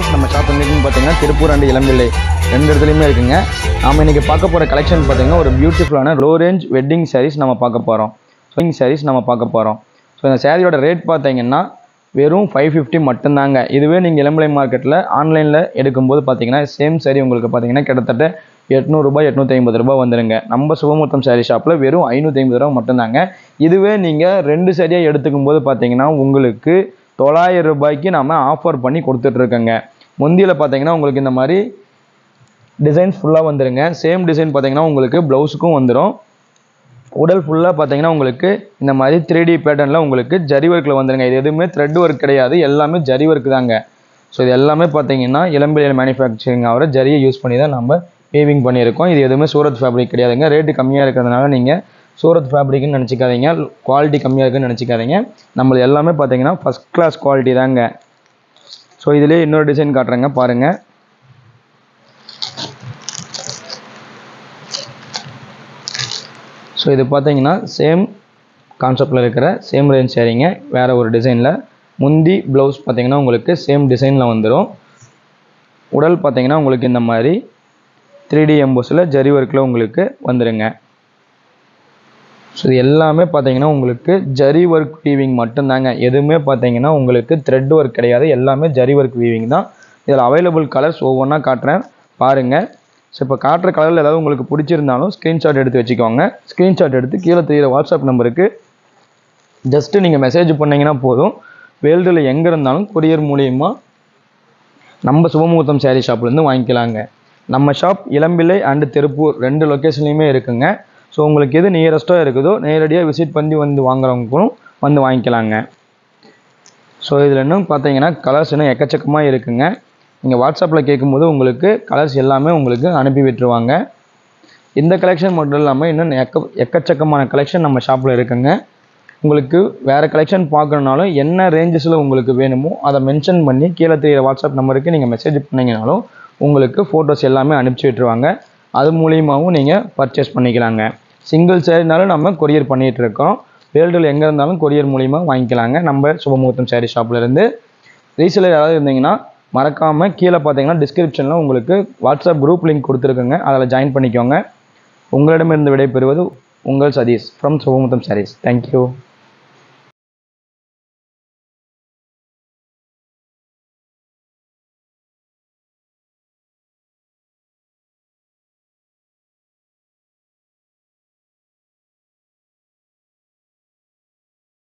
varieties நம்ம shop இருக்குன்னு பார்த்தீங்கன்னா திருப்பூர் அண்ட் இளம்பிள்ளை ரெண்டு இடத்துலையுமே இருக்குங்க நம்ம இன்றைக்கி பார்க்க போகிற கலெக்ஷன் பார்த்தீங்கன்னா ஒரு பியூட்டிஃபுல்லான லோ ரேஞ்ச் வெட்டிங் சாரீஸ் நம்ம பார்க்க போகிறோம் ஸ்விங் சாரீஸ் நம்ம பார்க்க போகிறோம் ஸோ இந்த சாரியோட ரேட் பார்த்தீங்கன்னா வெறும் ஃபைவ் ஃபிஃப்டி மட்டும்தாங்க இதுவே நீங்கள் இளம்பிள்ளை மார்க்கெட்டில் ஆன்லைனில் எடுக்கும்போது பார்த்தீங்கன்னா சேம் சாரி உங்களுக்கு பார்த்தீங்கன்னா கிட்டத்தட்ட எட்நூறுரூபா எட்நூற்றி ஐம்பது ரூபா வந்துடுங்க நம்ம சுபமூர்த்தம் சாரி ஷாப்பில் வெறும் ஐநூற்றி ஐம்பது ரூபா மட்டும்தாங்க இதுவே நீங்கள் ரெண்டு சரியாக எடுத்துக்கும் போது பார்த்தீங்கன்னா உங்களுக்கு தொள்ளாயிரம் ரூபாய்க்கு நம்ம ஆஃபர் பண்ணி கொடுத்துட்ருக்கோங்க முந்தியில் பார்த்தீங்கன்னா உங்களுக்கு இந்த மாதிரி டிசைன்ஸ் ஃபுல்லாக வந்துடுங்க சேம் டிசைன் பார்த்தீங்கன்னா உங்களுக்கு ப்ளவுஸுக்கும் வந்துடும் உடல் ஃபுல்லாக பார்த்தீங்கன்னா உங்களுக்கு இந்த மாதிரி த்ரீ டி பேட்டர்னில் உங்களுக்கு ஜரி ஒர்க்கில் வந்துடுங்க இது எதுவுமே த்ரெட் ஒர்க் கிடையாது எல்லாமே ஜரி ஒர்க் தாங்க ஸோ இது எல்லாமே பார்த்தீங்கன்னா இளம்பிரியல் மேனுஃபேக்சரிங் ஆகிற ஜரியை யூஸ் பண்ணி தான் நம்ம வேவிங் பண்ணியிருக்கோம் இது எதுவுமே சூரத் ஃபேப்ரிக் கிடையாதுங்க ரேட்டு கம்மியாக இருக்கிறதுனால நீங்கள் சூரத் ஃபேப்ரிக்னு நினச்சிக்காதீங்க குவாலிட்டி கம்மியாக இருக்குன்னு நினச்சிக்காதீங்க நம்மளது எல்லாமே பார்த்தீங்கன்னா ஃபஸ்ட் கிளாஸ் குவாலிட்டி தாங்க ஸோ இதுலேயே இன்னொரு டிசைன் காட்டுறேங்க பாருங்கள் ஸோ இது பார்த்தீங்கன்னா சேம் கான்செப்டில் இருக்கிற சேம் ரேஞ்ச் சேரீங்க வேறு ஒரு டிசைனில் முந்தி ப்ளவுஸ் பார்த்தீங்கன்னா உங்களுக்கு சேம் டிசைனில் வந்துடும் உடல் பார்த்தீங்கன்னா உங்களுக்கு இந்த மாதிரி த்ரீ டி எம்போஸில் ஜரி ஒர்க்கில் உங்களுக்கு வந்துடுங்க ஸோ இது எல்லாமே பார்த்தீங்கன்னா உங்களுக்கு ஜரி ஒர்க் வீவிங் மட்டும்தாங்க எதுவுமே பார்த்தீங்கன்னா உங்களுக்கு த்ரெட் ஒர்க் கிடையாது எல்லாமே ஜரி ஒர்க் வீவிங் தான் இதில் அவைலபிள் கலர்ஸ் ஒவ்வொன்றா காட்டுறேன் பாருங்கள் ஸோ இப்போ காட்டுற கலரில் ஏதாவது உங்களுக்கு பிடிச்சிருந்தாலும் ஸ்க்ரீன்ஷாட் எடுத்து வச்சுக்கோங்க ஸ்க்ரீன்ஷாட் எடுத்து கீழே தெரியிற வாட்ஸ்அப் நம்பருக்கு ஜஸ்ட்டு நீங்கள் மெசேஜ் பண்ணிங்கன்னா போதும் வேல்டில் எங்கே இருந்தாலும் கொரியர் மூலியமாக நம்ம சுபமுகூர்த்தம் சேரீ ஷாப்லேருந்து வாங்கிக்கலாங்க நம்ம ஷாப் இளம்பிள்ளை அண்டு திருப்பூர் ரெண்டு லொக்கேஷன்லேயுமே இருக்குங்க ஸோ உங்களுக்கு எது நியரஸ்ட்டாக இருக்குதோ நேரடியாக விசிட் பண்ணி வந்து வாங்குறவங்களும் வந்து வாங்கிக்கலாங்க ஸோ இதில் இன்னும் பார்த்தீங்கன்னா கலர்ஸ் இன்னும் எக்கச்சக்கமாக இருக்குங்க நீங்கள் வாட்ஸ்அப்பில் கேட்கும்போது உங்களுக்கு கலர்ஸ் எல்லாமே உங்களுக்கு அனுப்பி விட்டுருவாங்க இந்த கலெக்ஷன் மட்டும் இல்லாமல் இன்னும் எக்க எக்கச்சக்கமான கலெக்ஷன் நம்ம ஷாப்பில் இருக்குங்க உங்களுக்கு வேறு கலெக்ஷன் பார்க்கணுனாலும் என்ன ரேஞ்சஸில் உங்களுக்கு வேணுமோ அதை மென்ஷன் பண்ணி கீழே தெரியிற வாட்ஸ்அப் நம்பருக்கு நீங்கள் மெசேஜ் பண்ணிங்கனாலும் உங்களுக்கு ஃபோட்டோஸ் எல்லாமே அனுப்பிச்சி விட்டுருவாங்க அது மூலியமாகவும் நீங்கள் பர்ச்சேஸ் பண்ணிக்கலாங்க சிங்கிள் சேரீனாலும் நம்ம கொரியர் பண்ணிகிட்ருக்கோம் வேர்ல்டில் எங்கே இருந்தாலும் கொரியர் மூலிமா வாங்கிக்கலாங்க நம்ம சுபமுகூர்த்தம் சேரீ ஷாப்லேருந்து ரீசேலர் யாராவது இருந்தீங்கன்னா மறக்காமல் கீழே பார்த்தீங்கன்னா டிஸ்கிரிப்ஷனில் உங்களுக்கு வாட்ஸ்அப் குரூப் லிங்க் கொடுத்துருக்குங்க அதில் ஜாயின் பண்ணிக்கோங்க உங்களிடமிருந்து விடைபெறுவது உங்கள் Satheesh from Subamuttham sarees thank you